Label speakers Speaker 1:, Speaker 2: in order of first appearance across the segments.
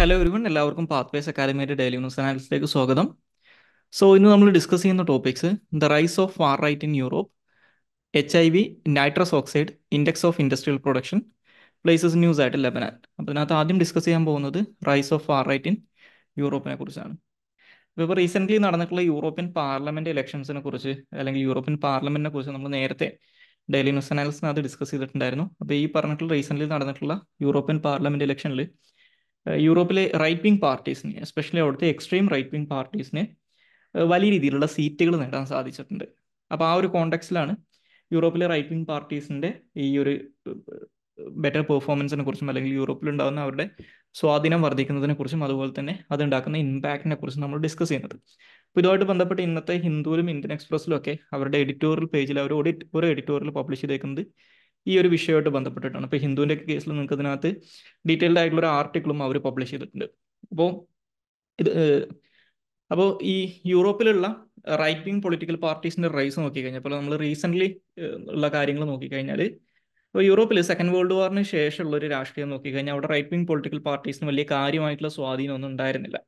Speaker 1: hello ഒരുവൺ എല്ലാവർക്കും pathways അക്കാദമിയുടെ daily news അനാലിസിലേക്ക് സ്വാഗതം സോ ഇന്ന് നമ്മൾ ഡിസ്കസ് ചെയ്യുന്ന topics the rise of far right in Europe H I V nitrous oxide index of industrial production places news ആയിട്ട് Lebanon അപ്പോൾ അതിനകത്ത് ആദ്യം ഡിസ്കസ് ചെയ്യാൻ പോകുന്നത് rise of far right in യൂറോപ്പിനെ കുറിച്ചാണ് അപ്പോൾ ഇപ്പോൾ റീസെൻ്റ്ലി നടന്നിട്ടുള്ള യൂറോപ്യൻ പാർലമെൻറ്റ് ഇലക്ഷൻസിനെ കുറിച്ച് അല്ലെങ്കിൽ യൂറോപ്യൻ പാർലമെൻറ്റിനെ കുറിച്ച് നമ്മൾ നേരത്തെ ഡെയിലി ന്യൂസ് അനാലിസിനകത്ത് ഡിസ്കസ് ചെയ്തിട്ടുണ്ടായിരുന്നു അപ്പോൾ ഈ പറഞ്ഞിട്ടുള്ള റീസെൻ്റ്ലി നടന്നിട്ടുള്ള യൂറോപ്യൻ പാർലമെൻറ്റ് ഇലക്ഷനിൽ യൂറോപ്പിലെ റൈറ്റ് വിങ് പാർട്ടീസിന് എസ്പെഷ്യലി അവിടുത്തെ എക്സ്ട്രീം റൈറ്റ് വിങ് പാർട്ടീസിന് വലിയ രീതിയിലുള്ള സീറ്റുകൾ നേടാൻ സാധിച്ചിട്ടുണ്ട് അപ്പോൾ ആ ഒരു കോണ്ടെക്സിലാണ് യൂറോപ്പിലെ റൈറ്റ് വിങ് പാർട്ടീസിന്റെ ഈ ഒരു ബെറ്റർ പെർഫോമൻസിനെ കുറിച്ചും അല്ലെങ്കിൽ യൂറോപ്പിൽ ഉണ്ടാകുന്ന അവരുടെ സ്വാധീനം വർദ്ധിക്കുന്നതിനെ കുറിച്ചും അതുപോലെ തന്നെ അതുണ്ടാക്കുന്ന ഇമ്പാക്റ്റിനെ കുറിച്ചും നമ്മൾ ഡിസ്കസ് ചെയ്യുന്നത് അപ്പൊ ഇതുമായിട്ട് ബന്ധപ്പെട്ട് ഇന്നത്തെ ഹിന്ദുവിലും ഇന്ത്യൻ എക്സ്പ്രസ്സിലും ഒക്കെ അവരുടെ എഡിറ്റോറിയൽ പേജിൽ അവർ ഒരു എഡിറ്റോറിയൽ പബ്ലിഷ് ചെയ്തേക്കുന്നത് ഈ ഒരു വിഷയമായിട്ട് ബന്ധപ്പെട്ടിട്ടാണ് അപ്പൊ ഹിന്ദുവിന്റെ കേസിൽ നിങ്ങൾക്ക് ഇതിനകത്ത് ഡീറ്റെയിൽഡ് ആയിട്ടുള്ള ഒരു ആർട്ടിക്കിളും അവർ പബ്ലിഷ് ചെയ്തിട്ടുണ്ട് അപ്പോ ഇത് അപ്പോ ഈ യൂറോപ്പിലുള്ള റൈറ്റ് വിങ് പൊളിറ്റിക്കൽ പാർട്ടീസിന്റെ റൈസ് നോക്കിക്കഴിഞ്ഞാൽ ഇപ്പോൾ നമ്മൾ റീസെൻ്റ്ലി ഉള്ള കാര്യങ്ങൾ നോക്കിക്കഴിഞ്ഞാൽ ഇപ്പോൾ യൂറോപ്പിൽ സെക്കൻഡ് വേൾഡ് വാറിന് ശേഷമുള്ള ഒരു രാഷ്ട്രീയം നോക്കിക്കഴിഞ്ഞാൽ അവിടെ റൈറ്റ് വിങ് പൊളിറ്റിക്കൽ പാർട്ടീസിന് വലിയ കാര്യമായിട്ടുള്ള സ്വാധീനമൊന്നും ഉണ്ടായിരുന്നില്ല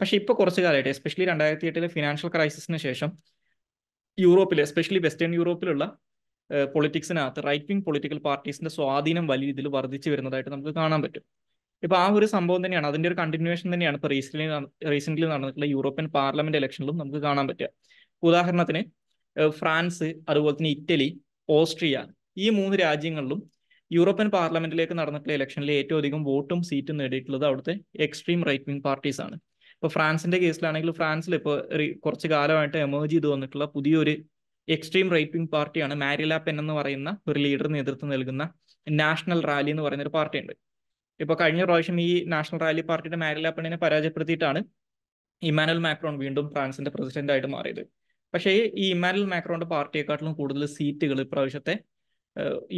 Speaker 1: പക്ഷേ ഇപ്പോൾ കുറച്ച് കാലമായിട്ട് എസ്പെഷ്യലി രണ്ടായിരത്തി എട്ടിലെ ഫിനാൻഷ്യൽ ക്രൈസിസിന് ശേഷം യൂറോപ്പിൽ എസ്പെഷ്യലി വെസ്റ്റേൺ യൂറോപ്പിലുള്ള പൊളിറ്റിക്സിനകത്ത് റൈറ്റ് വിങ് പൊളിറ്റിക്കൽ പാർട്ടീസിന്റെ സ്വാധീനം വലിയ രീതിയിൽ വർദ്ധിച്ചു വരുന്നതായിട്ട് നമുക്ക് കാണാൻ പറ്റും ഇപ്പൊ ആ ഒരു സംഭവം തന്നെയാണ് അതിന്റെ ഒരു കണ്ടിന്യൂവേഷൻ തന്നെയാണ് ഇപ്പൊ റീസെന്റ് റീസെന്റ് നടന്നിട്ടുള്ള യൂറോപ്യൻ പാർലമെന്റ് ഇലക്ഷനിലും നമുക്ക് കാണാൻ പറ്റുക ഉദാഹരണത്തിന് ഫ്രാൻസ് അതുപോലെ തന്നെ ഇറ്റലി ഓസ്ട്രിയ ഈ മൂന്ന് രാജ്യങ്ങളിലും യൂറോപ്യൻ പാർലമെന്റിലേക്ക് നടന്നിട്ടുള്ള ഇലക്ഷനിൽ ഏറ്റവും അധികം വോട്ടും സീറ്റും നേടിയിട്ടുള്ളത് അവിടുത്തെ എക്സ്ട്രീം റൈറ്റ് വിങ് പാർട്ടീസ് ആണ് ഇപ്പൊ ഫ്രാൻസിന്റെ കേസിലാണെങ്കിൽ ഫ്രാൻസിൽ ഇപ്പോൾ കുറച്ച് കാലമായിട്ട് എമേജ് ചെയ്ത് വന്നിട്ടുള്ള പുതിയൊരു എക്സ്ട്രീം റൈറ്റ് വിങ് പാർട്ടിയാണ് മാരിലാപ്പൻ എന്ന് പറയുന്ന ഒരു ലീഡർ നേതൃത്വം നൽകുന്ന നാഷണൽ റാലി എന്ന് പറയുന്ന ഒരു പാർട്ടിയുണ്ട് ഇപ്പൊ കഴിഞ്ഞ പ്രാവശ്യം ഈ നാഷണൽ റാലി പാർട്ടിയുടെ മാരിലാപ്പണിനെ പരാജയപ്പെടുത്തിയിട്ടാണ് ഇമാനുവൽ മാക്രോൺ വീണ്ടും ഫ്രാൻസിന്റെ പ്രസിഡന്റ് ആയിട്ട് മാറിയത് പക്ഷേ ഈ ഇമാനുവൽ മാക്രോണിന്റെ പാർട്ടിയെക്കാട്ടിലും കൂടുതൽ സീറ്റുകൾ ഇപ്രാവശ്യത്തെ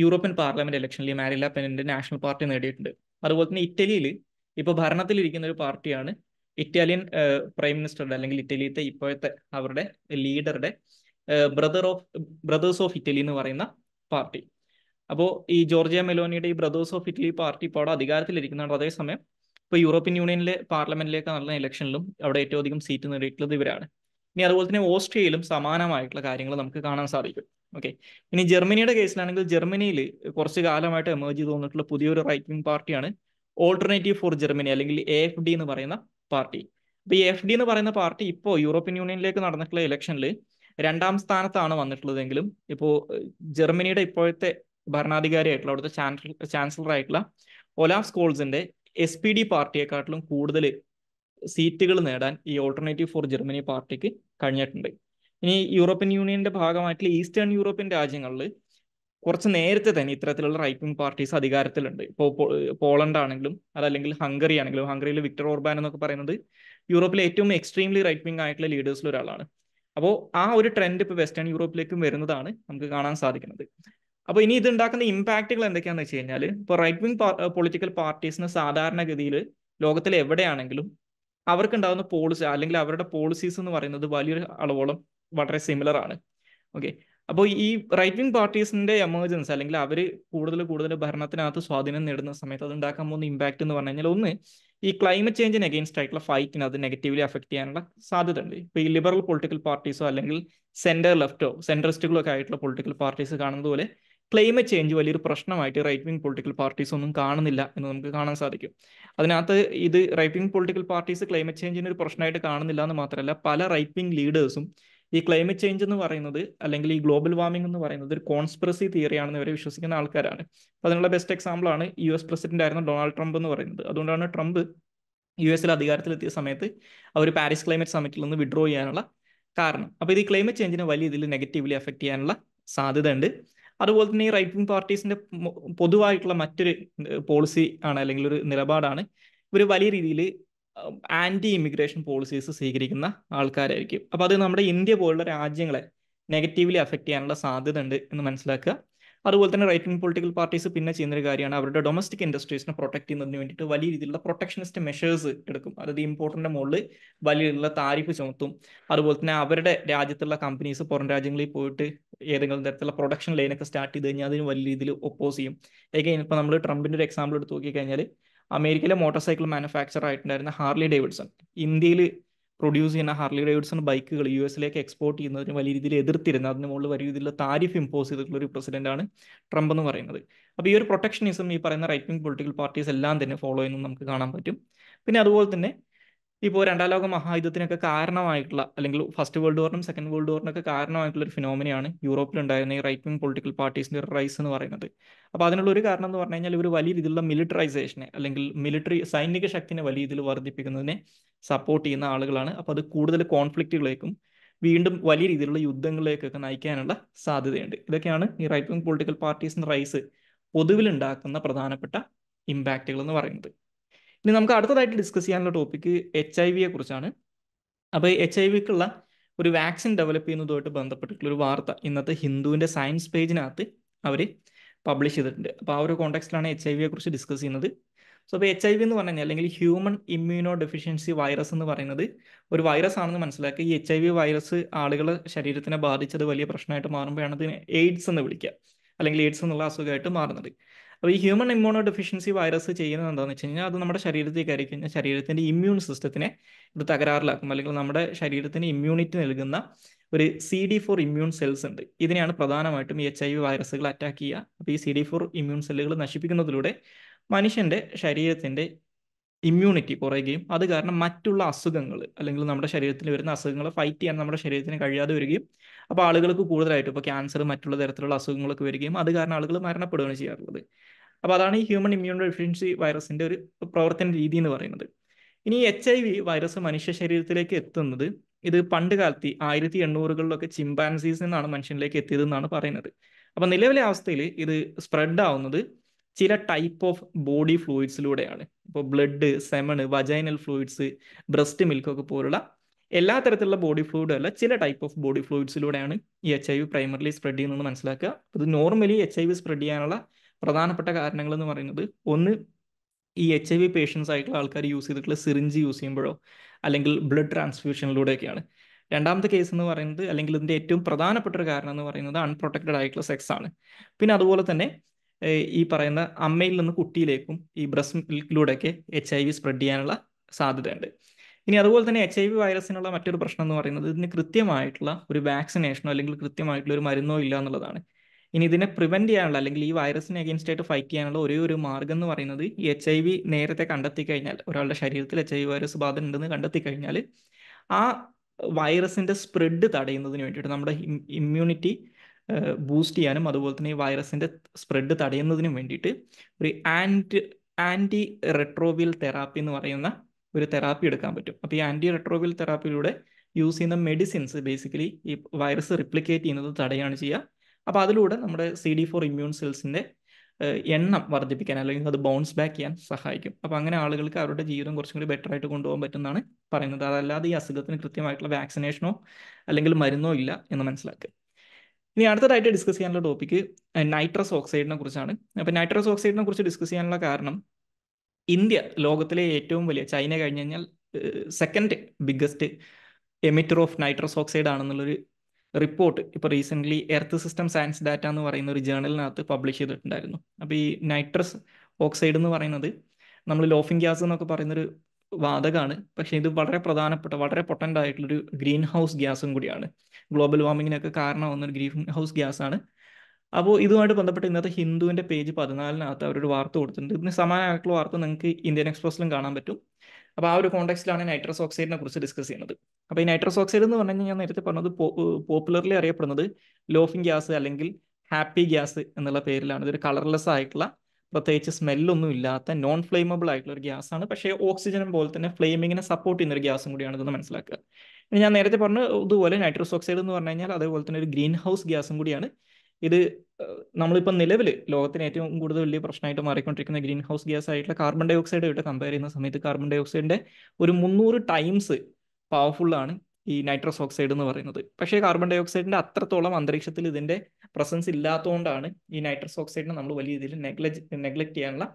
Speaker 1: യൂറോപ്യൻ പാർലമെന്റ് ഇലക്ഷനിൽ മാരിലാപ്പനിന്റെ നാഷണൽ പാർട്ടി നേടിയിട്ടുണ്ട് അതുപോലെ തന്നെ ഇറ്റലിയിൽ ഇപ്പൊ ഭരണത്തിലിരിക്കുന്ന ഒരു പാർട്ടിയാണ് ഇറ്റാലിയൻ പ്രൈം മിനിസ്റ്ററുടെ അല്ലെങ്കിൽ ഇറ്റലിയത്തെ ഇപ്പോഴത്തെ അവരുടെ ലീഡറുടെ brother of brothers of Italy എന്ന് പറയുന്ന പാർട്ടി അപ്പോൾ ഈ ജോർജിയ മെലോണിയുടെ ഈ ബ്രദേഴ്സ് ഓഫ് ഇറ്റലി പാർട്ടി ഇപ്പോൾ അവിടെ അധികാരത്തിലിരിക്കുന്നുണ്ട് അതേസമയം ഇപ്പോൾ യൂറോപ്യൻ യൂണിയനിലെ പാർലമെന്റിലേക്ക് നടന്ന ഇലക്ഷനിലും അവിടെ ഏറ്റവും അധികം സീറ്റ് നേടിയിട്ടുള്ളത് ഇവരാണ് ഇനി അതുപോലെ തന്നെ ഓസ്ട്രിയയിലും സമാനമായിട്ടുള്ള കാര്യങ്ങൾ നമുക്ക് കാണാൻ സാധിക്കും ഓക്കെ ഇനി ജർമ്മനിയുടെ കേസിലാണെങ്കിൽ ജർമ്മനിയിൽ കുറച്ച് കാലമായിട്ട് എമേർജ് ചെയ്ത് പുതിയൊരു റൈറ്റ് വിങ് പാർട്ടിയാണ് ഓൾട്ടർനേറ്റീവ് ഫോർ ജർമ്മനി അല്ലെങ്കിൽ എ എഫ് ഡി എന്ന് പറയുന്ന പാർട്ടി അപ്പോൾ ഈ എഫ് ഡി എന്ന് പറയുന്ന പാർട്ടി ഇപ്പോൾ യൂറോപ്യൻ യൂണിയനിലേക്ക് നടന്നിട്ടുള്ള ഇലക്ഷനിൽ രണ്ടാം സ്ഥാനത്താണ് വന്നിട്ടുള്ളതെങ്കിലും ഇപ്പോൾ ജർമ്മനിയുടെ ഇപ്പോഴത്തെ ഭരണാധികാരിയായിട്ടുള്ള അവിടുത്തെ ചാൻസലർ ചാൻസലർ ആയിട്ടുള്ള ഒലാഫ് സ്കോൾസിന്റെ എസ് പി ഡി പാർട്ടിയെക്കാട്ടിലും കൂടുതൽ സീറ്റുകൾ നേടാൻ ഈ ഓൾട്ടർനേറ്റീവ് ഫോർ ജർമ്മനി പാർട്ടിക്ക് കഴിഞ്ഞിട്ടുണ്ട് ഇനി യൂറോപ്യൻ യൂണിയന്റെ ഭാഗമായിട്ടുള്ള ഈസ്റ്റേൺ യൂറോപ്യൻ രാജ്യങ്ങളിൽ കുറച്ച് നേരത്തെ തന്നെ ഇത്തരത്തിലുള്ള റൈറ്റ് വിങ് പാർട്ടീസ് അധികാരത്തിലുണ്ട് ഇപ്പോൾ പോളണ്ട് ആണെങ്കിലും അതല്ലെങ്കിൽ ഹംഗറി ആണെങ്കിലും ഹംഗറിയിലെ വിക്ടർ ഓർബാൻ എന്നൊക്കെ പറയുന്നത് യൂറോപ്പിലെ ഏറ്റവും എക്സ്ട്രീംലി റൈറ്റ് വിങ് ആയിട്ടുള്ള ലീഡേഴ്സിൽ ഒരാളാണ് അപ്പോൾ ആ ഒരു ട്രെൻഡ് ഇപ്പോൾ വെസ്റ്റേൺ യൂറോപ്പിലേക്കും വരുന്നതാണ് നമുക്ക് കാണാൻ സാധിക്കുന്നത് അപ്പോൾ ഇനി ഇത് ഉണ്ടാക്കുന്ന ഇമ്പാക്റ്റുകൾ എന്തൊക്കെയാണെന്ന് വെച്ച് കഴിഞ്ഞാൽ ഇപ്പോൾ റൈറ്റ് വിങ് പൊളിറ്റിക്കൽ പാർട്ടീസിന് സാധാരണഗതിയിൽ ലോകത്തിൽ എവിടെയാണെങ്കിലും അവർക്കുണ്ടാകുന്ന പോളിസി അല്ലെങ്കിൽ അവരുടെ പോളിസീസ് എന്ന് പറയുന്നത് വലിയൊരു അളവോളം വളരെ സിമിലർ ആണ് ഓക്കെ അപ്പോൾ ഈ റൈറ്റ് വിങ് പാർട്ടീസിന്റെ എമർജൻസ് അല്ലെങ്കിൽ അവർ കൂടുതൽ കൂടുതൽ ഭരണത്തിനകത്ത് സ്വാധീനം നേടുന്ന സമയത്ത് അത് ഉണ്ടാക്കാൻ പോകുന്ന ഇമ്പാക്ട് എന്ന് പറഞ്ഞു കഴിഞ്ഞാൽ ഒന്ന് ഈ ക്ലൈമറ്റ് ചേഞ്ചിന് അഗെയിൻസ്റ്റ് ആയിട്ടുള്ള ഫൈറ്റിന് അത് നെഗറ്റീവ്ലി അഫക്ട് ചെയ്യാനുള്ള സാധ്യത ഉണ്ട് ഇപ്പൊ ഈ ലിബറൽ പൊളിറ്റിക്കൽ പാർട്ടീസോ അല്ലെങ്കിൽ സെന്റർ ലെഫ്റ്റോ സെൻട്രിസ്റ്റുകളോ ഒക്കെ ആയിട്ടുള്ള പൊളിറ്റിക്കൽ പാർട്ടീസ് കാണുന്നത് പോലെ ക്ലൈമറ്റ് ചേഞ്ച് വലിയൊരു പ്രശ്നമായിട്ട് റൈറ്റ് വിങ് പൊളിറ്റിക്കൽ പാർട്ടീസ് ഒന്നും കാണുന്നില്ല എന്ന് നമുക്ക് കാണാൻ സാധിക്കും അതിനകത്ത് ഇത് right wing political parties climate ചേഞ്ചിന് ഒരു പ്രശ്നമായിട്ട് കാണുന്നില്ല എന്ന് മാത്രമല്ല പല റൈറ്റ് വിങ് ലീഡേഴ്സും ഈ ക്ലൈമറ്റ് ചേഞ്ച് എന്ന് പറയുന്നത് അല്ലെങ്കിൽ ഈ ഗ്ലോബൽ വാർമിംഗ് എന്ന് പറയുന്നത് ഒരു കോൺസ്പിറസി തിയറിയാണെന്ന് ഇവരെ വിശ്വസിക്കുന്ന ആൾക്കാരാണ് അപ്പൊ അതിനുള്ള ബെസ്റ്റ് എക്സാമ്പിൾ ആണ് യു എസ് പ്രസിഡന്റ് ആയിരുന്ന ഡൊണാൾഡ് ട്രംപ് എന്ന് പറയുന്നത് അതുകൊണ്ടാണ് ട്രംപ് യു എസിൽ അധികാരത്തിലെത്തിയ സമയത്ത് അവർ പാരീസ് ക്ലൈമറ്റ് സമിറ്റിൽ നിന്ന് വിഡ്രോ ചെയ്യാനുള്ള കാരണം അപ്പോൾ ഇത് ക്ലൈമറ്റ് ചേഞ്ചിന് വലിയ ഇതിൽ നെഗറ്റീവ്ലി എഫക്ട് ചെയ്യാനുള്ള ഉണ്ട് അതുപോലെ തന്നെ ഈ റൈറ്റ് വിങ് പാർട്ടീസിന്റെ പൊതുവായിട്ടുള്ള മറ്റൊരു പോളിസി ആണ് അല്ലെങ്കിൽ ഒരു നിലപാടാണ് ഇവർ വലിയ രീതിയിൽ ആൻറ്റി ഇമിഗ്രേഷൻ പോളിസീസ് സ്വീകരിക്കുന്ന ആൾക്കാരായിരിക്കും അപ്പോൾ അത് നമ്മുടെ ഇന്ത്യ പോലുള്ള രാജ്യങ്ങളെ നെഗറ്റീവ്ലി അഫക്റ്റ് ചെയ്യാനുള്ള സാധ്യത ഉണ്ട് എന്ന് മനസ്സിലാക്കുക അതുപോലെ തന്നെ റൈറ്റ് വിങ് പൊളിറ്റിക്കൽ പാർട്ടീസ് പിന്നെ ചെയ്യുന്ന ഒരു കാര്യമാണ് അവരുടെ ഡൊമസ്റ്റിക് ഇൻഡസ്ട്രീസിനെ പ്രൊട്ടക്ട് ചെയ്യുന്നതിന് വേണ്ടിയിട്ട് വലിയ രീതിയിലുള്ള പ്രൊട്ടക്ഷനിസ്റ്റ് മെഷേഴ്സ് എടുക്കും അതായത് ഇമ്പോർട്ടൻ്റെ മുകളിൽ വലിയ രീതിയിലുള്ള താരിഫ് ചുമത്തും അതുപോലെ തന്നെ അവരുടെ രാജ്യത്തുള്ള കമ്പനീസ് പുറം രാജ്യങ്ങളിൽ പോയിട്ട് ഏതെങ്കിലും തരത്തിലുള്ള പ്രൊഡക്ഷൻ ലൈനൊക്കെ സ്റ്റാർട്ട് ചെയ്ത് കഴിഞ്ഞാൽ അതിന് വലിയ രീതിയിൽ ഒപ്പോസ് ചെയ്യും ഏകൈൻ ഇപ്പോൾ നമ്മൾ ട്രംപിൻ്റെ ഒരു എക്സാമ്പിൾ എടുത്ത് നോക്കിക്കഴിഞ്ഞാൽ അമേരിക്കയിലെ മോട്ടോർ സൈക്കിൾ മാനുഫാക്ചർ ആയിട്ടുണ്ടായിരുന്ന ഹാർലി ഡേവിഡ്സൺ ഇന്ത്യയിൽ പ്രൊഡ്യൂസ് ചെയ്യുന്ന ഹാർലി ഡേവിഡ്സൺ ബൈക്കുകൾ യു എസിലേക്ക് എക്സ്പോർട്ട് ചെയ്യുന്നതിന് വലിയ രീതിയിൽ എതിർത്തിരുന്ന അതിന് മുകളിൽ വലിയ രീതിയിലുള്ള താരിഫ് ഇമ്പോസ് ചെയ്തിട്ടുള്ള ഒരു പ്രസിഡന്റാണ് ട്രംപ് എന്ന് പറയുന്നത് അപ്പോൾ ഈ ഒരു പ്രൊട്ടക്ഷനിസം ഈ പറയുന്ന റൈറ്റ് വിങ് പൊളിറ്റിക്കൽ പാർട്ടീസ് എല്ലാം തന്നെ ഫോളോ ചെയ്യുന്നത് നമുക്ക് കാണാൻ പറ്റും പിന്നെ അതുപോലെ തന്നെ ഇപ്പോൾ രണ്ടാം ലോക മഹായുദ്ധത്തിനൊക്കെ കാരണമായിട്ടുള്ള അല്ലെങ്കിൽ ഫസ്റ്റ് വേൾഡ് വാറിനും സെക്കൻഡ് വേൾഡ് വാറിനൊക്കെ കാരണമായിട്ടുള്ള ഒരു ഫിനോമിനയാണ് യൂറോപ്പിൽ ഉണ്ടായിരുന്ന ഈ റൈറ്റ് വിങ് പൊളിറ്റിക്കൽ പാർട്ടീസിന്റെ ഒരു റൈസ് എന്ന് പറയുന്നത് അപ്പോൾ അതിനുള്ള ഒരു കാരണം എന്ന് പറഞ്ഞു കഴിഞ്ഞാൽ ഇവർ വലിയ രീതിയിലുള്ള മിലിറ്ററൈസേഷനെ അല്ലെങ്കിൽ മിലിറ്ററി സൈനിക ശക്തിനെ വലിയ രീതിയിൽ വർദ്ധിപ്പിക്കുന്നതിനെ സപ്പോർട്ട് ചെയ്യുന്ന ആളുകളാണ് അപ്പോൾ അത് കൂടുതൽ കോൺഫ്ലിക്റ്റുകളേക്കും വീണ്ടും വലിയ രീതിയിലുള്ള യുദ്ധങ്ങളിലേക്കൊക്കെ നയിക്കാനുള്ള സാധ്യതയുണ്ട് ഇതൊക്കെയാണ് ഈ റൈറ്റ് വിങ് പൊളിറ്റിക്കൽ പാർട്ടീസിന്റെ റൈസ് പൊതുവിലുണ്ടാക്കുന്ന പ്രധാനപ്പെട്ട ഇമ്പാക്റ്റുകൾ എന്ന് പറയുന്നത് ഇനി നമുക്ക് അടുത്തതായിട്ട് ഡിസ്കസ് ചെയ്യാനുള്ള ടോപ്പിക്ക് എച്ച് ഐ വിയെ കുറിച്ചാണ് അപ്പോൾ എച്ച് ഐ വിക്കുള്ള ഒരു വാക്സിൻ ഡെവലപ്പ് ചെയ്യുന്നതുമായിട്ട് ബന്ധപ്പെട്ടിട്ടുള്ള ഒരു വാർത്ത ഇന്നത്തെ ഹിന്ദുവിന്റെ സയൻസ് പേജിനകത്ത് അവർ പബ്ലിഷ് ചെയ്തിട്ടുണ്ട് അപ്പോൾ ആ ഒരു കോണ്ടെക്സ്റ്റിലാണ് എച്ച് ഐ വിയെ കുറിച്ച് ഡിസ്കസ് ചെയ്യുന്നത് സോ അപ്പോൾ എച്ച് ഐ വി എന്ന് പറഞ്ഞു കഴിഞ്ഞാൽ അല്ലെങ്കിൽ ഹ്യൂമൻ ഇമ്മ്യൂണോ ഡെഫിഷ്യൻസി വൈറസ് എന്ന് പറയുന്നത് ഒരു വൈറസ് ആണെന്ന് മനസ്സിലാക്കി ഈ എച്ച് ഐ വി വൈറസ് ആളുകളെ ശരീരത്തിനെ ബാധിച്ചത് വലിയ പ്രശ്നമായിട്ട് മാറുമ്പോഴാണ് അതിന് എയ്ഡ്സ് എന്ന് വിളിക്കുക അല്ലെങ്കിൽ എയ്ഡ്സ് എന്നുള്ള അസുഖമായിട്ട് മാറുന്നത് അപ്പോൾ ഈ ഹ്യൂമൻ ഇമ്മ്യൂണോ ഡെഫിഷ്യൻസി വൈറസ് ചെയ്യുന്നത് എന്താണെന്ന് വെച്ച് കഴിഞ്ഞാൽ അത് നമ്മുടെ ശരീരത്തിൽ കയറി കഴിഞ്ഞാൽ ശരീരത്തിൻ്റെ ഇമ്മ്യൂൺ സിസ്റ്റത്തിനെ ഇത് തകരാറിലാക്കും അല്ലെങ്കിൽ നമ്മുടെ ശരീരത്തിന് ഇമ്മ്യൂണിറ്റി നൽകുന്ന ഒരു C D four immune cells ഉണ്ട് ഇതിനെയാണ് പ്രധാനമായിട്ടും ഈ എച്ച് ഐ വി വൈറസുകൾ അറ്റാക്ക് ചെയ്യുക അപ്പോൾ ഈ സി ഡി ഫോർ ഇമ്മ്യൂൺ സെല്ലുകൾ നശിപ്പിക്കുന്നതിലൂടെ മനുഷ്യൻ്റെ ശരീരത്തിൻ്റെ ഇമ്മ്യൂണിറ്റി കുറയുകയും അത് കാരണം മറ്റുള്ള അസുഖങ്ങൾ അല്ലെങ്കിൽ നമ്മുടെ ശരീരത്തിൽ വരുന്ന അസുഖങ്ങളെ ഫൈറ്റ് ചെയ്യാൻ നമ്മുടെ ശരീരത്തിന് കഴിയാതെ വരികയും അപ്പോൾ ആളുകൾക്ക് കൂടുതലായിട്ട് ഇപ്പൊ ക്യാൻസർ മറ്റുള്ള തരത്തിലുള്ള അസുഖങ്ങളൊക്കെ വരികയും അത് കാരണം ആളുകൾ മരണപ്പെടുകയാണ് ചെയ്യാറുള്ളത് അപ്പോൾ അതാണ് ഈ ഹ്യൂമൻ ഇമ്മ്യൂൺ ഡെഫിഷ്യൻസി വൈറസിന്റെ ഒരു പ്രവർത്തന രീതി എന്ന് പറയുന്നത് ഇനി എച്ച് ഐ വി വൈറസ് മനുഷ്യ ശരീരത്തിലേക്ക് എത്തുന്നത് ഇത് പണ്ട് കാലത്ത് ആയിരത്തി എണ്ണൂറുകളിലൊക്കെ ചിമ്പാൻസീസ് നിന്നാണ് മനുഷ്യനിലേക്ക് എത്തിയത് എന്നാണ് പറയുന്നത് അപ്പൊ നിലവിലെ അവസ്ഥയിൽ ഇത് സ്പ്രെഡ് ആവുന്നത് ചില ടൈപ്പ് ഓഫ് ബോഡി ഫ്ലൂയിഡ്സിലൂടെയാണ് ഇപ്പോൾ blood semen vaginal fluids breast milk ഒക്കെ പോലുള്ള എല്ലാ തരത്തിലുള്ള ബോഡി ഫ്ലൂയിഡും അല്ല ചില ടൈപ്പ് ഓഫ് ബോഡി ഫ്ലൂയിഡ്സിലൂടെയാണ് ഈ H I V primarily spread ചെയ്യുന്നത് മനസ്സിലാക്കുക ഇത് normally H I V spread ചെയ്യാനുള്ള പ്രധാനപ്പെട്ട കാരണങ്ങൾ എന്ന് പറയുന്നത് ഒന്ന് ഈ എച്ച് ഐ വി പേഷ്യൻസ് ആയിട്ടുള്ള ആൾക്കാർ യൂസ് ചെയ്തിട്ടുള്ള സിറിഞ്ച് യൂസ് ചെയ്യുമ്പോഴോ അല്ലെങ്കിൽ ബ്ലഡ് ട്രാൻസ്ഫ്യൂഷനിലൂടെയൊക്കെയാണ് രണ്ടാമത്തെ കേസ് എന്ന് പറയുന്നത് അല്ലെങ്കിൽ ഇതിൻ്റെ ഏറ്റവും പ്രധാനപ്പെട്ട ഒരു കാരണം എന്ന് പറയുന്നത് അൺപ്രൊട്ടക്റ്റഡ് ആയിട്ടുള്ള സെക്സ് ആണ് പിന്നെ അതുപോലെ തന്നെ ഈ പറയുന്ന അമ്മയിൽ നിന്ന് കുട്ടിയിലേക്കും ഈ ബ്രസ്റ്റ് മിൽക്കിലൂടെയൊക്കെ എച്ച് ഐ വി സ്പ്രെഡ് ചെയ്യാനുള്ള സാധ്യതയുണ്ട് ഇനി അതുപോലെ തന്നെ എച്ച് ഐ വി വൈറസിനുള്ള മറ്റൊരു പ്രശ്നം എന്ന് പറയുന്നത് ഇതിന് കൃത്യമായിട്ടുള്ള ഒരു വാക്സിനേഷനോ അല്ലെങ്കിൽ കൃത്യമായിട്ടുള്ള ഒരു മരുന്നോ ഇല്ല എന്നുള്ളതാണ് ഇനി ഇതിനെ പ്രിവെന്റ് ചെയ്യാനുള്ള അല്ലെങ്കിൽ ഈ വൈറസിനെ അഗേൻസ്റ്റ് ആയിട്ട് ഫൈറ്റ് ചെയ്യാനുള്ള ഒരേ ഒരു മാർഗം എന്ന് പറയുന്നത് ഈ എച്ച് ഐ വി നേരത്തെ കണ്ടെത്തി കഴിഞ്ഞാൽ ഒരാളുടെ ശരീരത്തിൽ എച്ച് ഐ വി വൈറസ് ബാധ ഉണ്ടെന്ന് കണ്ടെത്തി കഴിഞ്ഞാൽ ആ വൈറസിന്റെ സ്പ്രെഡ് തടയുന്നതിന് വേണ്ടിയിട്ട് നമ്മുടെ ഇമ്മ്യൂണിറ്റി ബൂസ്റ്റ് ചെയ്യാനും അതുപോലെ തന്നെ ഈ വൈറസിന്റെ സ്പ്രെഡ് തടയുന്നതിനും വേണ്ടിയിട്ട് ഒരു ആൻറ്റി ആൻറ്റി റെട്രോവിയൽ തെറാപ്പി എന്ന് പറയുന്ന ഒരു തെറാപ്പി എടുക്കാൻ പറ്റും അപ്പോൾ ഈ ആൻറ്റി റെട്രോവിൽ തെറാപ്പിയിലൂടെ യൂസ് ചെയ്യുന്ന മെഡിസിൻസ് ബേസിക്കലി ഈ വൈറസ് റിപ്ലിക്കേറ്റ് ചെയ്യുന്നത് തടയാണ് ചെയ്യുക അപ്പോൾ അതിലൂടെ നമ്മുടെ സി ഡി ഫോർ ഇമ്മ്യൂൺ സെൽസിൻ്റെ എണ്ണം വർദ്ധിപ്പിക്കാൻ അല്ലെങ്കിൽ അത് ബൗൺസ് ബാക്ക് ചെയ്യാൻ സഹായിക്കും അപ്പോൾ അങ്ങനെ ആളുകൾക്ക് അവരുടെ ജീവിതം കുറച്ചും കൂടി ബെറ്റർ ആയിട്ട് കൊണ്ടുപോകാൻ പറ്റുന്നതാണ് പറയുന്നത് അതല്ലാതെ ഈ അസുഖത്തിന് കൃത്യമായിട്ടുള്ള വാക്സിനേഷനോ അല്ലെങ്കിൽ മരുന്നോ ഇല്ല എന്ന് മനസ്സിലാക്കുക ഇനി അടുത്തതായിട്ട് ഡിസ്കസ് ചെയ്യാനുള്ള ടോപ്പിക്ക് നൈട്രസ് ഓക്സൈഡിനെ കുറിച്ചാണ് അപ്പോൾ നൈട്രസ് ഓക്സൈഡിനെ കുറിച്ച് ഡിസ്കസ് ചെയ്യാനുള്ള കാരണം ഇന്ത്യ ലോകത്തിലെ ഏറ്റവും വലിയ ചൈന കഴിഞ്ഞ് കഴിഞ്ഞാൽ second biggest emitter of nitrous oxide ആണെന്നുള്ളൊരു റിപ്പോർട്ട് ഇപ്പോൾ recently earth system science data എന്ന് പറയുന്ന ഒരു ജേണലിനകത്ത് പബ്ലിഷ് ചെയ്തിട്ടുണ്ടായിരുന്നു അപ്പോൾ ഈ നൈട്രസ് ഓക്സൈഡ് എന്ന് പറയുന്നത് നമ്മൾ ലോഫിംഗ് ഗ്യാസ് എന്നൊക്കെ പറയുന്നൊരു വാതകമാണ് പക്ഷേ ഇത് വളരെ പ്രധാനപ്പെട്ട വളരെ പൊട്ടൻ്റ് ആയിട്ടുള്ളൊരു ഗ്രീൻ ഹൗസ് ഗ്യാസും കൂടിയാണ് ഗ്ലോബൽ വാർമിങ്ങിനൊക്കെ കാരണമാകുന്ന ഒരു ഗ്രീൻ ഹൗസ് ഗ്യാസാണ് അപ്പോൾ ഇതുമായിട്ട് ബന്ധപ്പെട്ട് ഇന്നത്തെ ഹിന്ദുവിൻ്റെ പേജ് പതിനാലിനകത്ത് അവരൊരു വാർത്ത കൊടുത്തിട്ടുണ്ട് ഇതിന് സമാനമായിട്ടുള്ള വാർത്ത നിങ്ങൾക്ക് ഇന്ത്യൻ എക്സ്പ്രസ്സിലും കാണാൻ പറ്റും അപ്പോൾ ആ ഒരു കോണ്ടെക്സ്റ്റിലാണ് നൈട്രസ് ഓക്സൈഡിനെ കുറിച്ച് ഡിസ്കസ് ചെയ്യുന്നത് അപ്പോൾ ഈ നൈട്രസ് ഓക്സൈഡ് എന്ന് പറഞ്ഞു ഞാൻ നേരത്തെ പറഞ്ഞത് പോപ്പുലർലി അറിയപ്പെടുന്നത് ലോഫിംഗ് ഗ്യാസ് അല്ലെങ്കിൽ ഹാപ്പി ഗ്യാസ് എന്നുള്ള പേരിലാണ് ഇതൊരു കളർലെസ് ആയിട്ടുള്ള പ്രത്യേകിച്ച് സ്മെല്ലൊന്നും ഇല്ലാത്ത നോൺ ഫ്ലെയിമബിൾ ആയിട്ടുള്ള ഒരു ഗ്യാസ് ആണ് പക്ഷേ ഓക്സിജനും പോലെ തന്നെ ഫ്ലെയിമിങ്ങിനെ സപ്പോർട്ട് ചെയ്യുന്ന ഒരു ഗ്യാസും കൂടിയാണ് ഇതെന്ന് മനസ്സിലാക്കുക ഞാൻ നേരത്തെ പറഞ്ഞു ഇതുപോലെ നൈട്രസ് ഓക്സൈഡ് എന്ന് പറഞ്ഞു കഴിഞ്ഞാൽ അതേപോലെ തന്നെ ഒരു ഗ്രീൻ ഹൗസ് ഗ്യാസും കൂടിയാണ് ഇത് നമ്മളിപ്പോൾ നിലവിൽ ലോകത്തിന് ഏറ്റവും കൂടുതൽ വലിയ പ്രശ്നമായിട്ട് മാറിക്കൊണ്ടിരിക്കുന്ന ഗ്രീൻ ഹൗസ് ഗ്യാസ് ആയിട്ടുള്ള കാർബൺ ഡൈ ആയിട്ട് കമ്പയർ ചെയ്യുന്ന സമയത്ത് കാർബൺ ഡൈ ഓക്സൈഡിന്റെ ഒരു മുന്നൂറ് ടൈംസ് പവർഫുള്ളാണ് ഈ നൈട്രസ് ഓക്സൈഡ് എന്ന് പറയുന്നത് പക്ഷേ കാർബൺ ഡൈ ഓക്സൈഡിന്റെ അത്രത്തോളം അന്തരീക്ഷത്തിൽ ഇതിന്റെ പ്രസൻസ് ഇല്ലാത്തതുകൊണ്ടാണ് ഈ നൈട്രസ് ഓക്സൈഡിനെ നമ്മൾ വലിയ രീതിയിൽ നെഗ്ലജ് നെഗ്ലക്ട് ചെയ്യാനുള്ള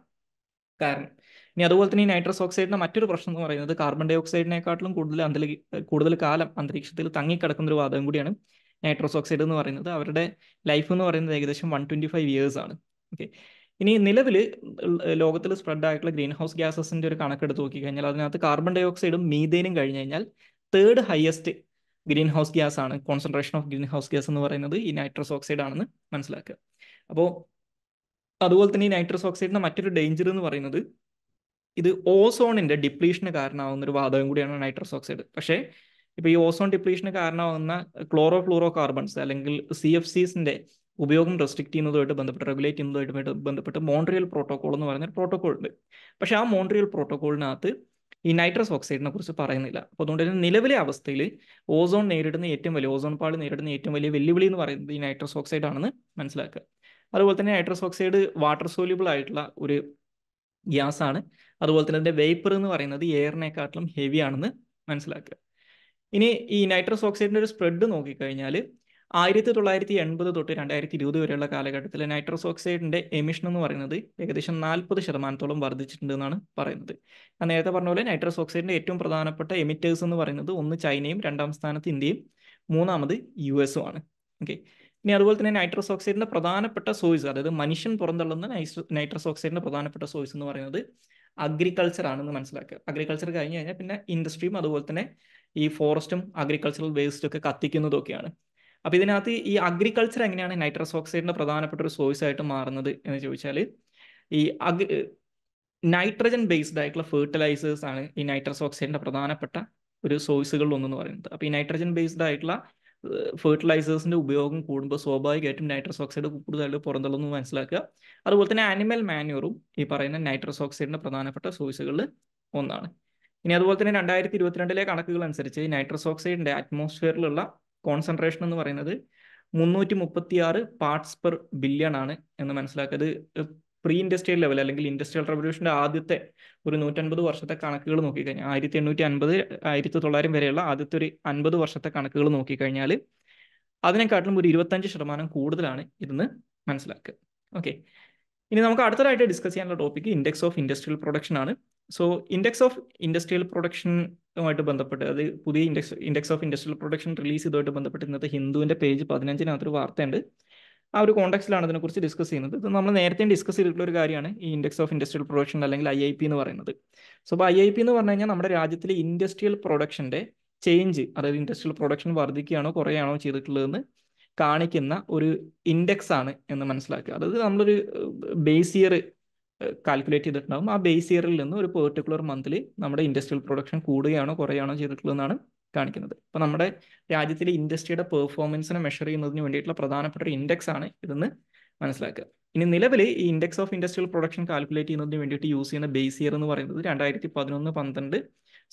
Speaker 1: കാരണം ഇനി അതുപോലെ തന്നെ ഈ നൈട്രസ് ഓക്സൈഡിന്റെ മറ്റൊരു പ്രശ്നം എന്ന് പറയുന്നത് കാർബൺ ഡൈ ഓക്സൈഡിനെക്കാട്ടിലും കൂടുതൽ അന്തരീ കൂടുതൽ കാലം അന്തരീക്ഷത്തിൽ തങ്ങിക്കിടക്കുന്ന ഒരു വാദം കൂടിയാണ് നൈട്രോസ് ഓക്സൈഡ് എന്ന് പറയുന്നത് അവരുടെ ലൈഫ് എന്ന് പറയുന്നത് ഏകദേശം വൺ ട്വൻറ്റി ഫൈവ് ഇയേഴ്സ് ആണ് ഓക്കെ ഇനി നിലവിൽ ലോകത്തിൽ സ്പ്രെഡ് ആയിട്ടുള്ള ഗ്രീൻ ഹൗസ് ഗ്യാസസിൻ്റെ ഒരു കണക്കെടുത്ത് നോക്കിക്കഴിഞ്ഞാൽ അതിനകത്ത് കാർബൺ ഡൈ ഓക്സൈഡും മീതേനും കഴിഞ്ഞ് കഴിഞ്ഞാൽ third highest greenhouse gas ആണ് concentration of greenhouse gas എന്ന് പറയുന്നത് ഈ നൈട്രസ് ഓക്സൈഡ് ആണെന്ന് മനസ്സിലാക്കുക അപ്പോൾ അതുപോലെ തന്നെ ഈ നൈട്രസ് ഓക്സൈഡിൻ്റെ മറ്റൊരു ഡേഞ്ചർ എന്ന് പറയുന്നത് ഇത് ഓസോണിന്റെ ഡിപ്ലീഷന് കാരണമാവുന്ന ഒരു വാതകം കൂടിയാണ് നൈട്രസ് ഓക്സൈഡ് പക്ഷേ ഇപ്പോൾ ഈ ഓസോൺ ഡിപ്ലീഷന് കാരണമാകുന്ന ക്ലോറോ ഫ്ലൂറോ കാർബൺസ് അല്ലെങ്കിൽ സി എഫ് സീസിന്റെ ഉപയോഗം റെസ്ട്രിക്ട് ചെയ്യുന്നതുമായിട്ട് ബന്ധപ്പെട്ട് റെഗുലേറ്റ് ചെയ്യുന്നതുമായിട്ട് ബന്ധപ്പെട്ട് മോൺട്രിയൽ പ്രോട്ടോകോൾ എന്ന് പറയുന്ന പ്രോട്ടോകോൾ ഉണ്ട് പക്ഷെ ആ മോൺട്രിയൽ പ്രോട്ടോകോളിനകത്ത് ഈ നൈട്രസ് ഓക്സൈഡിനെ കുറിച്ച് പറയുന്നില്ല അപ്പൊ അതുകൊണ്ട് തന്നെ നിലവിലെ അവസ്ഥയിൽ ഓസോൺ നേരിടുന്ന ഏറ്റവും വലിയ ഓസോൺ പാളി നേരിടുന്ന ഏറ്റവും വലിയ വെല്ലുവിളി എന്ന് പറയുന്നത് ഈ നൈട്രസ് ഓക്സൈഡ് ആണെന്ന് മനസ്സിലാക്കുക അതുപോലെ തന്നെ നൈട്രസ് ഓക്സൈഡ് വാട്ടർ സോല്യൂബിൾ ആയിട്ടുള്ള ഒരു ഗ്യാസ് ആണ് അതുപോലെ തന്നെ അതിന്റെ വേപ്പർ എന്ന് പറയുന്നത് എയറിനെക്കാട്ടിലും ഹെവി ആണെന്ന് മനസ്സിലാക്കുക ഇനി ഈ നൈട്രസ് ഓക്സൈഡിന്റെ ഒരു സ്പ്രെഡ് നോക്കിക്കഴിഞ്ഞാൽ ആയിരത്തി തൊള്ളായിരത്തി എൺപത് തൊട്ട് രണ്ടായിരത്തി ഇരുപത് വരെയുള്ള കാലഘട്ടത്തിൽ നൈട്രസ് ഓക്സൈഡിന്റെ എമിഷൻ എന്ന് പറയുന്നത് ഏകദേശം നാൽപ്പത് ശതമാനത്തോളം വർദ്ധിച്ചിട്ടുണ്ട് എന്നാണ് പറയുന്നത് ഞാൻ നേരത്തെ പറഞ്ഞ പോലെ നൈട്രസ് ഓക്സൈഡിന്റെ ഏറ്റവും പ്രധാനപ്പെട്ട എമിറ്റേഴ്സ് എന്ന് പറയുന്നത് ഒന്ന് ചൈനയും രണ്ടാം സ്ഥാനത്ത് ഇന്ത്യയും മൂന്നാമത് യു എസും ആണ് ഓക്കെ ഇനി അതുപോലെ തന്നെ നൈട്രസ് ഓക്സൈഡിന്റെ പ്രധാനപ്പെട്ട സോഴ്സ് അതായത് മനുഷ്യൻ പുറന്തള്ളുന്ന നൈട്രസ് ഓക്സൈഡിന്റെ പ്രധാനപ്പെട്ട സോഴ്സ് എന്ന് പറയുന്നത് അഗ്രികൾച്ചർ ആണെന്ന് മനസ്സിലാക്കുക അഗ്രികൾച്ചർ കഴിഞ്ഞ് കഴിഞ്ഞാൽ പിന്നെ ഇൻഡസ്ട്രിയും അതുപോലെ തന്നെ ഈ ഫോറസ്റ്റും അഗ്രികൾച്ചറൽ വേസ്റ്റും ഒക്കെ കത്തിക്കുന്നതൊക്കെയാണ് അപ്പോൾ ഇതിനകത്ത് ഈ അഗ്രികൾച്ചർ എങ്ങനെയാണ് നൈട്രസ് ഓക്സൈഡിന്റെ പ്രധാനപ്പെട്ട ഒരു സോഴ്സ് ആയിട്ട് മാറുന്നത് എന്ന് ചോദിച്ചാൽ ഈ അഗ്രി നൈട്രജൻ ബേസ്ഡ് ആയിട്ടുള്ള ഫെർട്ടിലൈസേഴ്സ് ആണ് ഈ നൈട്രസ് ഓക്സൈഡിന്റെ പ്രധാനപ്പെട്ട ഒരു സോഴ്സുകളിൽ ഒന്നെന്ന് പറയുന്നത് അപ്പോൾ ഈ നൈട്രജൻ ബേസ്ഡ് ആയിട്ടുള്ള ഫെർട്ടിലൈസേഴ്സിന്റെ ഉപയോഗം കൂടുമ്പോൾ സ്വാഭാവികമായിട്ടും നൈട്രസ് ഓക്സൈഡ് കൂടുതലായിട്ട് പുറന്തള്ളുന്നു മനസ്സിലാക്കുക അതുപോലെ തന്നെ ആനിമൽ മാന്യൂറും ഈ പറയുന്ന നൈട്രസ് ഓക്സൈഡിന്റെ പ്രധാനപ്പെട്ട സോഴ്സുകളിൽ ഒന്നാണ് ഇനി അതുപോലെ തന്നെ രണ്ടായിരത്തി ഇരുപത്തിരണ്ടിലെ കണക്കുകൾ അനുസരിച്ച് നൈട്രസ് ഓക്സൈഡിന്റെ അറ്റ്മോസ്ഫിയറിലുള്ള കോൺസെൻട്രേഷൻ എന്ന് പറയുന്നത് മുന്നൂറ്റി മുപ്പത്തി ആറ് പാർട്സ് പെർ ബില്യൺ ആണ് എന്ന് മനസ്സിലാക്കിയത് പ്രീ ഇൻഡസ്ട്രിയൽ ലെവൽ അല്ലെങ്കിൽ ഇൻഡസ്ട്രിയൽ റവല്യൂഷന്റെ ആദ്യത്തെ ഒരു നൂറ്റൻപത് വർഷത്തെ കണക്കുകൾ നോക്കിക്കഴിഞ്ഞാൽ ആയിരത്തി എണ്ണൂറ്റി അൻപത് ആയിരത്തി തൊള്ളായിരം വരെയുള്ള ആദ്യത്തെ ഒരു അൻപത് വർഷത്തെ കണക്കുകൾ നോക്കിക്കഴിഞ്ഞാൽ അതിനെക്കാട്ടിലും ഒരു ഇരുപത്തഞ്ച് ശതമാനം കൂടുതലാണ് ഇതെന്ന് മനസ്സിലാക്കുക ഓക്കെ ഇനി നമുക്ക് അടുത്തതായിട്ട് ഡിസ്കസ് ചെയ്യാനുള്ള topic index of industrial production ആണ് സോ ഇൻഡെക്സ് ഓഫ് ഇൻഡസ്ട്രിയൽ പ്രൊഡക്ഷനുമായിട്ട് ബന്ധപ്പെട്ട് അത് പുതിയ index index of industrial production release ചെയ്തതായിട്ട് ബന്ധപ്പെട്ട് ഇന്നത്തെ ഹിന്ദുവിൻ്റെ പേജ് പതിനഞ്ചിനകത്തൊരു വാർത്തയുണ്ട് ആ ഒരു കോണ്ടക്സ്റ്റിലാണ് അതിനെക്കുറിച്ച് ഡിസ്കസ് ചെയ്യുന്നത് ഇത് നമ്മൾ നേരത്തെ ഡിസ്കസ് ചെയ്തിട്ടുള്ള ഒരു കാര്യമാണ് ഈ ഇൻഡെക്സ് ഓഫ് ഇൻഡസ്ട്രിയൽ പ്രൊഡക്ഷൻ അല്ലെങ്കിൽ ഐ ഐ പി എന്ന് പറയുന്നത് സോ അപ്പോൾ ഐ ഐ പി എന്ന് പറഞ്ഞു കഴിഞ്ഞാൽ നമ്മുടെ രാജ്യത്തിലെ ഇൻഡസ്ട്രിയൽ പ്രൊഡക്ഷൻ്റെ ചേഞ്ച് അതായത് ഇൻഡസ്ട്രിയൽ പ്രൊഡക്ഷൻ വർദ്ധിക്കുകയാണോ കുറയാണോ ചെയ്തിട്ടുള്ളതെന്ന് കാണിക്കുന്ന ഒരു ഇൻഡെക്സ് ആണ് എന്ന് മനസ്സിലാക്കുക അതായത് നമ്മളൊരു ബേസ് ഇയർ കാൽക്കുലേറ്റ് ചെയ്തിട്ടുണ്ടാകും ആ ബേസ് ഇയറിൽ നിന്ന് ഒരു പെർട്ടിക്കുലർ മന്ത്ലി നമ്മുടെ ഇൻഡസ്ട്രിയൽ പ്രൊഡക്ഷൻ കൂടുകയാണോ ചെയ്തിട്ടുള്ളൂ എന്നാണ് കാണിക്കുന്നത് അപ്പോൾ നമ്മുടെ രാജ്യത്തിലെ ഇൻഡസ്ട്രിയുടെ പെർഫോമൻസിനെ മെഷർ ചെയ്യുന്നതിന് വേണ്ടിയിട്ടുള്ള പ്രധാനപ്പെട്ട ഒരു ഇൻഡെക്സ് ആണ് ഇതെന്ന് മനസ്സിലാക്കുക ഇനി നിലവിൽ ഈ index of industrial production calculate ചെയ്യുന്നതിന് വേണ്ടിയിട്ട് യൂസ് ചെയ്യുന്ന ബേസ് ഇയർ എന്ന് പറയുന്നത് രണ്ടായിരത്തി പതിനൊന്ന് പന്ത്രണ്ട്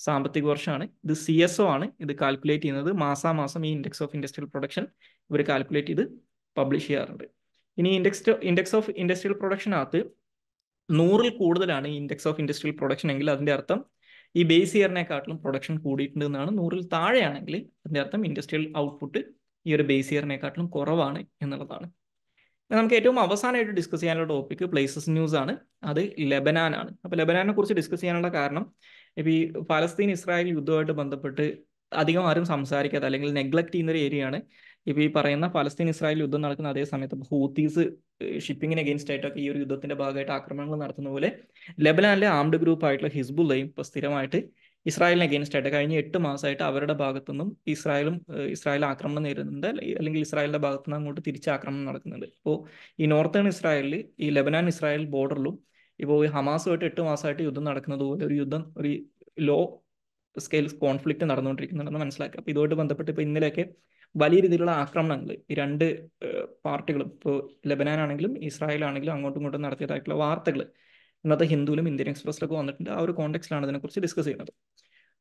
Speaker 1: സാമ്പത്തിക വർഷമാണ് ഇത് സി എസ് ഒ ആണ് ഇത് കാൽക്കുലേറ്റ് ചെയ്യുന്നത് മാസാമാസം ഈ ഇൻഡെക്സ് ഓഫ് ഇൻഡസ്ട്രിയൽ പ്രൊഡക്ഷൻ ഇവർ കാൽക്കുലേറ്റ് ചെയ്ത് പബ്ലിഷ് ചെയ്യാറുണ്ട് ഇനി ഇൻഡെക്സ് ഇൻഡെക്സ് ഓഫ് ഇൻഡസ്ട്രിയൽ പ്രൊഡക്ഷനകത്ത് നൂറിൽ കൂടുതലാണ് ഇൻഡെക്സ് ഓഫ് ഇൻഡസ്ട്രിയൽ പ്രൊഡക്ഷൻ എങ്കിൽ അതിന്റെ അർത്ഥം ഈ ബേസ് ഇയറിനെക്കാട്ടിലും പ്രൊഡക്ഷൻ കൂടിയിട്ടുണ്ട് എന്നാണ് നൂറിൽ താഴെയാണെങ്കിൽ അതിന്റെ അർത്ഥം ഇൻഡസ്ട്രിയൽ ഔട്ട്പുട്ട് ഈ ഒരു ബേസ് ഇയറിനെക്കാട്ടിലും കുറവാണ് എന്നുള്ളതാണ് നമുക്ക് ഏറ്റവും അവസാനമായിട്ട് ഡിസ്കസ് ചെയ്യാനുള്ള ടോപ്പിക് പ്ലേസസ് ന്യൂസ് ആണ് അത് ലെബനാനാണ് അപ്പോൾ ലെബനാനെ കുറിച്ച് ഡിസ്കസ് ചെയ്യാനുള്ള കാരണം ഇപ്പൊ ഈ ഫലസ്തീൻ ഇസ്രായേൽ യുദ്ധമായിട്ട് ബന്ധപ്പെട്ട് അധികം ആരും സംസാരിക്കാത്ത അല്ലെങ്കിൽ നെഗ്ലക്ട് ചെയ്യുന്ന ഒരു ഏരിയയാണ് ഇപ്പൊ ഈ പറയുന്ന പലസ്തീൻ ഇസ്രായേൽ യുദ്ധം നടക്കുന്ന അതേ സമയത്ത് ഹൂത്തീസ് ഷിപ്പിംഗിന് എഗെയിൻസ്റ്റ് ആയിട്ടൊക്കെ ഈ ഒരു യുദ്ധത്തിന്റെ ഭാഗമായിട്ട് ആക്രമണങ്ങൾ നടത്തുന്ന പോലെ ലെബനാനിലെ ആംഡ് ഗ്രൂപ്പ് ആയിട്ടുള്ള ഹിസ്ബുള്ളയും ഇപ്പൊ സ്ഥിരമായിട്ട് ഇസ്രായേലിന് അഗേൻസ്റ്റ് ആയിട്ട് കഴിഞ്ഞ എട്ട് മാസമായിട്ട് അവരുടെ ഭാഗത്തു നിന്നും ഇസ്രായേലും ഇസ്രായേൽ ആക്രമണം നേരിടുന്നുണ്ട് അല്ലെങ്കിൽ ഇസ്രായേലിന്റെ ഭാഗത്തുനിന്ന് അങ്ങോട്ട് തിരിച്ച് ആക്രമണം നടക്കുന്നുണ്ട് ഇപ്പോൾ ഈ നോർത്തേൺ ഇസ്രായേലിൽ ഈ ലെബനാൻ ഇസ്രായേൽ ബോർഡറിലും ഇപ്പോൾ ഈ ഹമാസുമായിട്ട് എട്ട് മാസമായിട്ട് യുദ്ധം നടക്കുന്നത് പോലെ ഒരു യുദ്ധം ഒരു ലോ സ്കെയിൽ കോൺഫ്ലിക്റ്റ് നടന്നുകൊണ്ടിരിക്കുന്നുണ്ടെന്ന് മനസ്സിലാക്കുക അപ്പോൾ ഇതുമായിട്ട് ബന്ധപ്പെട്ട് ഇപ്പൊ ഇന്നലെയൊക്കെ വലിയ രീതിയിലുള്ള ആക്രമണങ്ങൾ ഈ രണ്ട് പാർട്ടികളും ഇപ്പോൾ ലബനാനാണെങ്കിലും ആണെങ്കിലും ഇസ്രായേൽ ആണെങ്കിലും അങ്ങോട്ടും ഇങ്ങോട്ടും നടത്തിയതായിട്ടുള്ള വാർത്തകൾ ഇന്നത്തെ ഹിന്ദുവിലും ഇന്ത്യൻ എക്സ്പ്രസിലൊക്കെ വന്നിട്ടുണ്ട് ആ ഒരു കോണ്ടെക്സ്റ്റിലാണ് ഇതിനെക്കുറിച്ച് ഡിസ്കസ് ചെയ്യുന്നത്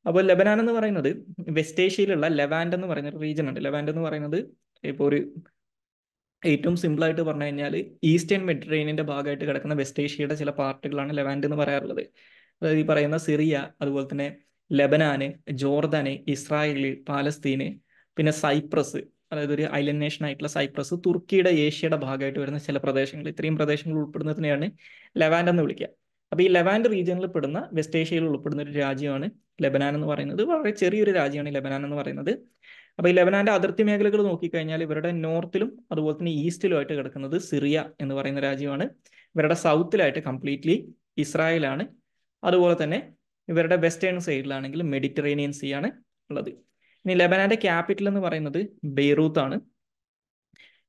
Speaker 1: അപ്പോൾ ലബനാൻ എന്ന് പറയുന്നത് വെസ്റ്റ് ഏഷ്യയിലുള്ള ലെവാൻഡ് എന്ന് പറയുന്ന ഒരു റീജിയൻ ഉണ്ട് ലെവാൻഡ് എന്ന് പറയുന്നത് ഇപ്പോൾ ഒരു ഏറ്റവും സിമ്പിളായിട്ട് പറഞ്ഞു കഴിഞ്ഞാൽ ഈസ്റ്റേൺ മെഡിറ്ററേനിയൻ്റെ ഭാഗമായിട്ട് കിടക്കുന്ന വെസ്റ്റ് ഏഷ്യയുടെ ചില പാർട്ടികളാണ് ലെവാൻഡ് എന്ന് പറയാറുള്ളത് അതായത് ഈ പറയുന്ന സിറിയ അതുപോലെ തന്നെ ലബനാന് ജോർദാന് ഇസ്രായേൽ പാലസ്തീന് പിന്നെ സൈപ്രസ് അതായത് ഒരു ഐലൻഡ് നേഷൻ ആയിട്ടുള്ള സൈപ്രസ് തുർക്കിയുടെ ഏഷ്യയുടെ ഭാഗമായിട്ട് വരുന്ന ചില പ്രദേശങ്ങൾ ഇത്രയും പ്രദേശങ്ങൾ ഉൾപ്പെടുന്നതിനെയാണ് ലെവാൻഡ് എന്ന് വിളിക്കുക അപ്പോൾ ഈ ലെവാൻഡ് റീജിയനിൽ പെടുന്ന വെസ്റ്റ് ഏഷ്യയിൽ ഉൾപ്പെടുന്ന ഒരു രാജ്യമാണ് ലെബനാൻ എന്ന് പറയുന്നത് വളരെ ചെറിയൊരു രാജ്യമാണ് ലെബനാൻ എന്ന് പറയുന്നത് അപ്പോൾ ഈ ലെബനാന്റെ അതിർത്തി മേഖലകൾ നോക്കിക്കഴിഞ്ഞാൽ ഇവരുടെ നോർത്തിലും അതുപോലെ തന്നെ ഈസ്റ്റിലുമായിട്ട് കിടക്കുന്നത് സിറിയ എന്ന് പറയുന്ന രാജ്യമാണ് ഇവരുടെ സൗത്തിലായിട്ട് കംപ്ലീറ്റ്ലി ഇസ്രായേലാണ് അതുപോലെ തന്നെ ഇവരുടെ വെസ്റ്റേൺ സൈഡിലാണെങ്കിൽ മെഡിറ്ററേനിയൻ സീ ആണ് ഉള്ളത് ഇനി ലെബനാന്റെ ക്യാപിറ്റൽ എന്ന് പറയുന്നത് ബെയ്റൂത്ത് ആണ്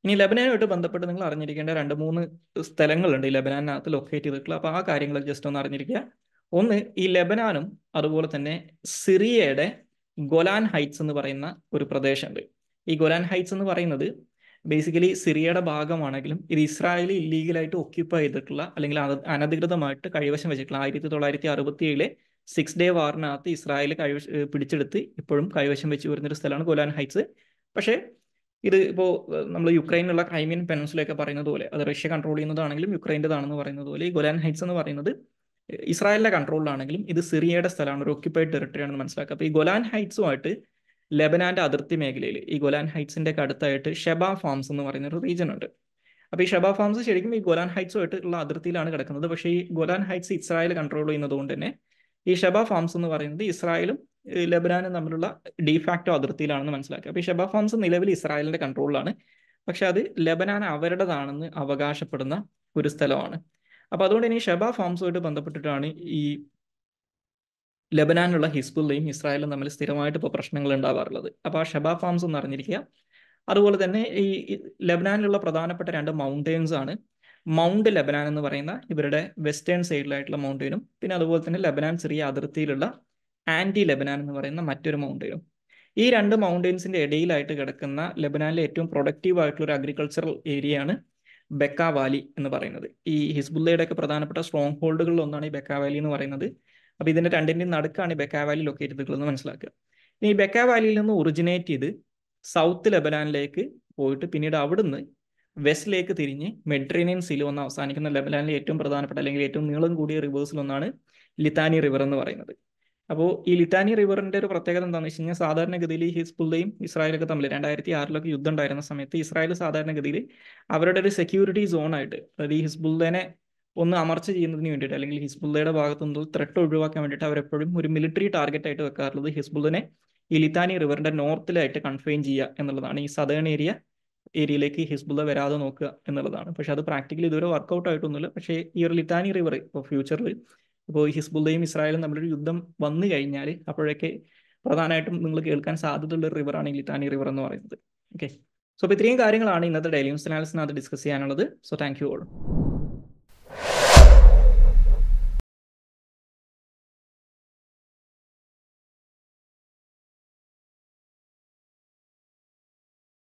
Speaker 1: ഇനി ലെബനാനുമായിട്ട് ബന്ധപ്പെട്ട് നിങ്ങൾ അറിഞ്ഞിരിക്കേണ്ട രണ്ട് മൂന്ന് സ്ഥലങ്ങളുണ്ട് ഈ ലെബനാനകത്ത് ലൊക്കേറ്റ് ചെയ്തിട്ടുള്ള അപ്പോൾ ആ കാര്യങ്ങൾ ജസ്റ്റ് ഒന്ന് അറിഞ്ഞിരിക്കുക ഒന്ന് ഈ ലെബനാനും അതുപോലെ തന്നെ സിറിയയുടെ ഗൊലാൻ ഹൈറ്റ്സ് എന്ന് പറയുന്ന ഒരു പ്രദേശമുണ്ട് ഈ ഗൊലാൻ ഹൈറ്റ്സ് എന്ന് പറയുന്നത് ബേസിക്കലി സിറിയയുടെ ഭാഗമാണെങ്കിലും ഇത് ഇസ്രായേലി ഇല്ലീഗലായിട്ട് ഒക്യുപ്പൈ ചെയ്തിട്ടുള്ള അല്ലെങ്കിൽ അനധികൃതമായിട്ട് കൈവശം വെച്ചിട്ടുള്ള ആയിരത്തി തൊള്ളായിരത്തി അറുപത്തി ഏഴിലെ സിക്സ് ഡേ വാറിനകത്ത് ഇസ്രായേൽ കൈവശ പിടിച്ചെടുത്ത് ഇപ്പോഴും കൈവശം വെച്ച് ഒരു സ്ഥലമാണ് ഗോലാൻ ഹൈറ്റ്സ് പക്ഷേ ഇത് ഇപ്പോൾ നമ്മൾ യുക്രൈനിലുള്ള ക്രൈമിയൻ പെൻസിലൊക്കെ പറയുന്നത് പോലെ അത് റഷ്യ കൺട്രോൾ ചെയ്യുന്നതാണെങ്കിലും യുക്രൈൻ്റെതാണെന്ന് പറയുന്നത് പോലെ ഈ ഗോലാൻ ഹൈറ്റ്സ് എന്ന് പറയുന്നത് ഇസ്രായേലിൻ്റെ കൺട്രോളിലാണെങ്കിലും ഇത് സിറിയയുടെ സ്ഥലമാണ് ഒരു ഒക്യുപ്പൈഡ് ടെറിട്ടറി ആണെന്ന് മനസ്സിലാക്കുക അപ്പോൾ ഈ ഗൊലാൻ ഹൈറ്റ്സുമായിട്ട് ലെബനാൻ്റെ അതിർത്തി മേഖലയിൽ ഈ ഗൊലാൻ ഹൈറ്റ്സിൻ്റെ അടുത്തായിട്ട് ഷെബ ഫാംസ് എന്ന് പറയുന്ന ഒരു റീജിയൻ ഉണ്ട് അപ്പോൾ ഈ ഷെബ ഫാംസ് ശരിക്കും ഈ ഗൊലാൻ ഹൈറ്റ്സുമായിട്ട് ഉള്ള അതിർത്തിയിലാണ് കിടക്കുന്നത് പക്ഷേ ഈ ഗൊലാൻ ഹൈറ്റ്സ് ഇസ്രായേൽ കൺട്രോൾ ചെയ്യുന്നതുകൊണ്ട് തന്നെ ഈ ഷെബ ഫാംസ് എന്ന് പറയുന്നത് ഇസ്രായേലും ലബനാനും തമ്മിലുള്ള ഡിഫാക്റ്റോ അതിർത്തിയിലാണെന്ന് മനസ്സിലാക്കുക അപ്പൊ ഈ ഷെബ ഫാംസ് നിലവിൽ ഇസ്രായേലിന്റെ കൺട്രോളിലാണ് പക്ഷെ അത് ലബനാൻ അവരുടേതാണെന്ന് അവകാശപ്പെടുന്ന ഒരു സ്ഥലമാണ് അപ്പോൾ അതുകൊണ്ട് ഇനി ഷെബ ഫാംസുമായിട്ട് ബന്ധപ്പെട്ടിട്ടാണ് ഈ ലബനാനുള്ള ഹിസ്ബുള്ളയും ഇസ്രായേലും തമ്മിൽ സ്ഥിരമായിട്ട് ഇപ്പോൾ പ്രശ്നങ്ങൾ ഉണ്ടാവാറുള്ളത് അപ്പോൾ ആ ഷെബ ഫാംസ് എന്ന് അറിഞ്ഞിരിക്കുക അതുപോലെ തന്നെ ഈ ലബനാനിലുള്ള പ്രധാനപ്പെട്ട രണ്ട് മൗണ്ടെയ്ൻസ് ആണ് മൗണ്ട് ലബനാൻ എന്ന് പറയുന്ന ഇവരുടെ വെസ്റ്റേൺ സൈഡിലായിട്ടുള്ള മൗണ്ടൈനും പിന്നെ അതുപോലെ തന്നെ ലബനാൻ സിറിയ അതിർത്തിയിലുള്ള ആൻറ്റി ലബനാൻ എന്ന് പറയുന്ന മറ്റൊരു മൗണ്ടൈനും ഈ രണ്ട് മൗണ്ടെയിൻസിന്റെ ഇടയിലായിട്ട് കിടക്കുന്ന ലബനാനിലെ ഏറ്റവും പ്രൊഡക്റ്റീവ് ആയിട്ടുള്ള ഒരു അഗ്രികൾച്ചറൽ ഏരിയയാണ് ബെക്കാ ബെക്ക വാലി എന്ന് പറയുന്നത് ഈ ഹിസ്ബുല്ലയുടെ ഒക്കെ പ്രധാനപ്പെട്ട സ്ട്രോങ് ഹോൾഡുകളിൽ ഒന്നാണ് ഈ ബെക്ക വാലി എന്ന് പറയുന്നത് അപ്പോൾ ഇതിന്റെ രണ്ടിൻ്റെയും നടുക്കാണ് ഈ ബെക്ക വാലി ലൊക്കേറ്റ് എന്ന് മനസ്സിലാക്കുക ഇനി ഈ ബെക്ക വാലിയിൽ നിന്ന് ഒറിജിനേറ്റ് ചെയ്ത് സൗത്ത് ലബനാനിലേക്ക് പോയിട്ട് പിന്നീട് അവിടുന്ന് വെസ്റ്റിലേക്ക് തിരിഞ്ഞ് മെഡിറ്ററേനിയൻ സീൽ വന്ന് അവസാനിക്കുന്ന ലെബനാനിലെ ഏറ്റവും പ്രധാനപ്പെട്ട അല്ലെങ്കിൽ ഏറ്റവും നീളം കൂടിയ റിവേഴ്സിൽ ഒന്നാണ് ലിത്താനി റിവർ എന്ന് പറയുന്നത് അപ്പോൾ ഈ ലിത്താനി റിവറിന്റെ ഒരു പ്രത്യേകത എന്താണെന്ന് വെച്ച് കഴിഞ്ഞാൽ സാധാരണഗതിയിൽ ഹിസ്ബുള്ളയും ഇസ്രായേലൊക്കെ തമ്മിൽ രണ്ടായിരത്തി ആറിലൊക്കെ യുദ്ധം ഉണ്ടായിരുന്ന സമയത്ത് ഇസ്രായേൽ സാധാരണഗതിയിൽ അവരുടെ ഒരു സെക്യൂരിറ്റി ആയിട്ട് അതായത് ഈ ഹിസ്ബുള്ളനെ ഒന്ന് അമർച്ച ചെയ്യുന്നതിന് വേണ്ടിയിട്ട് അല്ലെങ്കിൽ ഹിസ്ബുള്ളയുടെ ഭാഗത്തു നിന്ന് ത്രെട്ട് ഒഴിവാക്കാൻ വേണ്ടിയിട്ട് അവരെപ്പോഴും ഒരു മിലിറ്ററി ടാർഗറ്റ് ആയിട്ട് വെക്കാറുള്ളത് ഹിസ്ബുള്ളനെ ഈ ലിത്താനി റിവറിന്റെ നോർത്തിലായിട്ട് കൺഫൈൻ ചെയ്യുക എന്നുള്ളതാണ് ഈ സദേൺ ഏരിയ ഏരിയയിലേക്ക് ഹിസ്ബുള്ള വരാതെ നോക്കുക എന്നുള്ളതാണ് പക്ഷെ അത് പ്രാക്ടിക്കലി ഇതുവരെ വർക്കൗട്ട് ആയിട്ടൊന്നുമില്ല പക്ഷേ ഈ ഒരു ലിറ്റാനി റിവർ ഇപ്പോൾ ഫ്യൂച്ചറിൽ ഇപ്പോൾ ഹിസ്ബുള്ളയും ഇസ്രായേലും തമ്മിലൊരു യുദ്ധം വന്നു കഴിഞ്ഞാൽ അപ്പോഴൊക്കെ പ്രധാനമായിട്ടും നിങ്ങൾ കേൾക്കാൻ സാധ്യതയുള്ള ഒരു റിവറാണ് ഈ ലിറ്റാനി റിവർ എന്ന് പറയുന്നത് ഓക്കെ സോ അപ്പോൾ ഇത്രയും കാര്യങ്ങളാണ് ഇന്നത്തെ ഡെയിലി ന്യൂസ് അനാലിസിനകത്ത് ഡിസ്കസ് ചെയ്യാനുള്ളത് സോ താങ്ക് യു ഓൾ